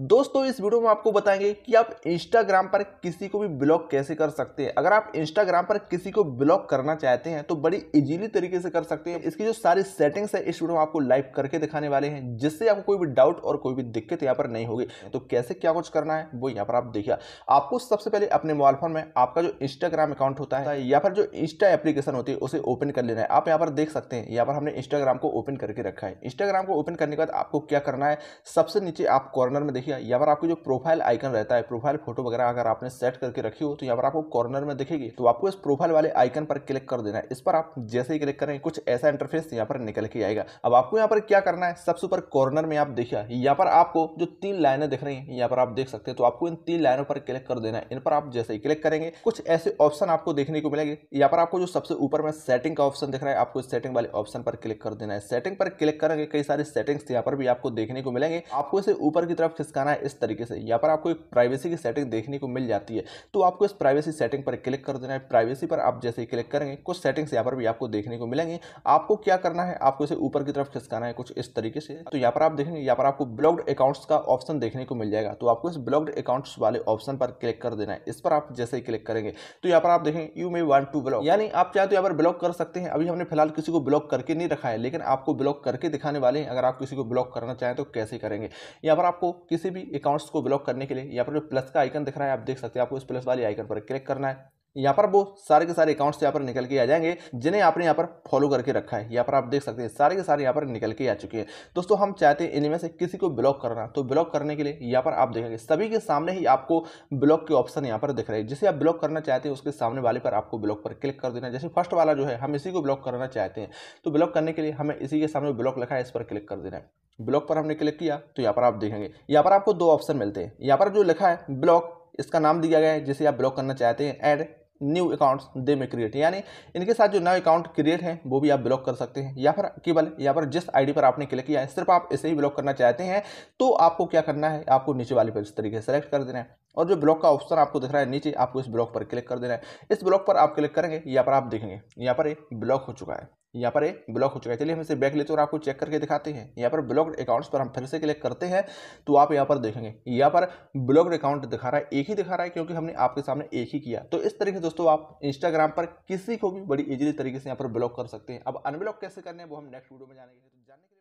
दोस्तों इस वीडियो में आपको बताएंगे कि आप इंस्टाग्राम पर किसी को भी ब्लॉक कैसे कर सकते हैं अगर आप इंस्टाग्राम पर किसी को ब्लॉक करना चाहते हैं तो बड़ी इजीली तरीके से कर सकते हैं इसकी जो सारी सेटिंग्स है इस वीडियो में आपको लाइव करके दिखाने वाले हैं जिससे आपको कोई भी डाउट और कोई भी दिक्कत यहाँ पर नहीं होगी तो कैसे क्या कुछ करना है वो यहाँ पर आप देखिए आपको सबसे पहले अपने मोबाइल फोन में आपका जो इंस्टाग्राम अकाउंट होता है या फिर जो इंस्टा एप्लीकेशन होती है उसे ओपन कर लेना है आप यहाँ पर देख सकते हैं यहाँ पर हमने इंस्टाग्राम को ओपन करके रखा है इंस्टाग्राम को ओपन करने के बाद आपको क्या करना है सबसे नीचे आप कॉर्नर में देखिए यहाँ पर आपको जो प्रोफाइल आइकन रहता है प्रोफाइल फोटो वगैरह अगर आपने सेट करके रखी हो तो यहाँ पर आपको कॉर्नर में दिखेगी तो आपको इस प्रोफाइल वाले आइकन पर क्लिक कर देना है इस पर आप जैसे ही क्लिक करेंगे कुछ ऐसा इंटरफेस यहाँ पर निकल के आएगा अब आपको यहाँ पर क्या करना है सबसे ऊपर कॉर्नर में आप देखिए यहाँ पर आपको जो तीन लाइनें दिख रही हैं यहाँ पर आप देख सकते हैं तो आपको इन तीन लाइनों पर क्लिक कर देना है इन पर आप जैसे ही क्लिक करेंगे कुछ ऐसे ऑप्शन आपको देखने को मिलेंगे यहाँ पर आपको जो सबसे ऊपर में सेटिंग का ऑप्शन दिख रहा है आपको इस सेटिंग वाले ऑप्शन पर क्लिक कर देना है सेटिंग पर क्लिक करेंगे कई सारे सेटिंग्स यहाँ पर भी आपको देखने को मिलेंगे आपको इसे ऊपर की तरफ खिसका किसका आना है इस तरीके से यहाँ पर आपको एक प्राइवेसी की सेटिंग देखने को मिल जाती है तो आपको इस प्राइवेसी सेटिंग पर क्लिक कर देना है प्राइवेसी पर आप जैसे ही क्लिक करेंगे कुछ सेटिंग्स यहाँ पर भी आपको देखने को मिलेंगे आपको क्या करना है आपको इसे ऊपर की तरफ खिसकाना है कुछ इस तरीके से तो यहाँ पर आप देखेंगे यहाँ पर आपको ब्लॉग्ड अकाउंट्स का ऑप्शन देखने को मिल जाएगा तो आपको इस ब्लॉग्ड अकाउंट्स वाले ऑप्शन पर क्लिक कर देना है इस पर आप जैसे ही क्लिक करेंगे तो यहाँ पर आप देखें you may want to block यानी आप चाहे तो यहाँ पर ब्लॉक कर सकते हैं अभी हमने फिलहाल किसी को ब्लॉक करके नहीं रखा है लेकिन आपको ब्लॉक करके दिखाने वाले हैं अगर आप किसी को ब्लॉक करना चाहें तो कैसे करेंगे यहाँ पर आपको किसी किसी भी अकाउंट्स को ब्लॉक करने के लिए यहाँ पर जो प्लस का आइकन दिख रहा है आप देख सकते हैं आपको इस प्लस वाले आइकन पर क्लिक करना है यहाँ पर वो सारे के सारे अकाउंट्स यहाँ पर निकल के आ जाएंगे जिन्हें आपने यहाँ पर फॉलो करके रखा है यहाँ पर आप देख सकते हैं सारे के सारे यहाँ पर निकल के आ चुके हैं दोस्तों हम चाहते हैं इनमें से किसी को ब्लॉक करना तो ब्लॉक करने के लिए यहाँ पर आप देखेंगे सभी के सामने ही आपको ब्लॉक के ऑप्शन यहाँ पर दिख रहे हैं जिसे आप ब्लॉक करना चाहते हैं उसके सामने वाले पर आपको ब्लॉक पर क्लिक कर देना जैसे फर्स्ट वाला जो है हम इसी को ब्लॉक करना चाहते हैं तो ब्लॉक करने के लिए हमें इसी के सामने ब्लॉक लिखा है इस पर क्लिक कर देना है ब्लॉक पर हमने क्लिक किया तो यहाँ पर आप देखेंगे यहाँ पर आपको दो ऑप्शन मिलते हैं यहाँ पर जो लिखा है ब्लॉक इसका नाम दिया गया है जिसे आप ब्लॉक करना चाहते हैं ऐड न्यू अकाउंट्स दे में क्रिएट यानी इनके साथ जो नए अकाउंट क्रिएट हैं वो भी आप ब्लॉक कर सकते हैं या फिर केवल या पर जिस आईडी पर आपने क्लिक किया है सिर्फ आप इसे ही ब्लॉक करना चाहते हैं तो आपको क्या करना है आपको नीचे वाले पर इस तरीके से सेलेक्ट कर देना है और जो ब्लॉक का ऑप्शन आपको दिख रहा है नीचे आपको इस ब्लॉक पर क्लिक कर देना है इस ब्लॉक पर आप क्लिक करेंगे यहाँ पर आप देखेंगे यहाँ पर ब्लॉक हो चुका है यहाँ पर ये ब्लॉक हो चुका है चलिए हम इसे बैक लेते तो हैं और आपको चेक करके दिखाते हैं यहाँ पर ब्लॉक्ड अकाउंट्स पर हम फिर से क्लिक करते हैं तो आप यहाँ पर देखेंगे यहाँ पर ब्लॉक्ड अकाउंट दिखा रहा है एक ही दिखा रहा है क्योंकि हमने आपके सामने एक ही किया तो इस तरीके से दोस्तों आप इंस्टाग्राम पर किसी को भी बड़ी इजीली तरीके से यहाँ पर ब्लॉक कर सकते हैं अब अनब्लॉक कैसे करने हैं वो हम नेक्स्ट वीडियो में जानेंगे तो जानने